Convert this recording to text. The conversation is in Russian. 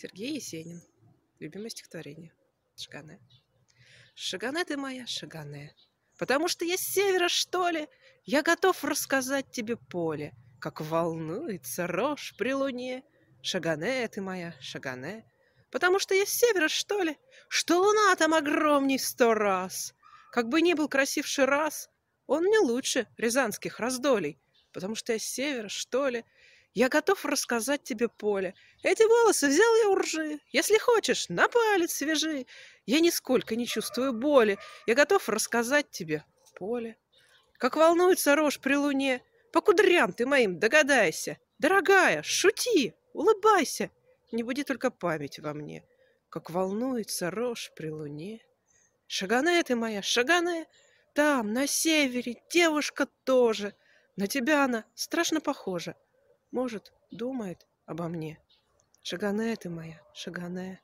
Сергей Есенин. Любимое стихотворение. Шагане. Шагане ты моя, Шагане. Потому что я с севера, что ли? Я готов рассказать тебе поле, Как волнуется рожь при луне. Шагане ты моя, Шагане. Потому что я с севера, что ли? Что луна там огромней сто раз. Как бы ни был красивший раз, Он не лучше рязанских раздолей. Потому что я с севера, что ли? Я готов рассказать тебе, Поле. Эти волосы взял я у ржи. Если хочешь, на палец свежи. Я нисколько не чувствую боли. Я готов рассказать тебе, Поле. Как волнуется рожь при луне. По кудрям ты моим догадайся. Дорогая, шути, улыбайся. Не буди только память во мне. Как волнуется рожь при луне. Шаганая ты моя, шаганая. Там, на севере, девушка тоже. На тебя она страшно похожа. Может, думает обо мне. Шаганая ты моя, шаганая.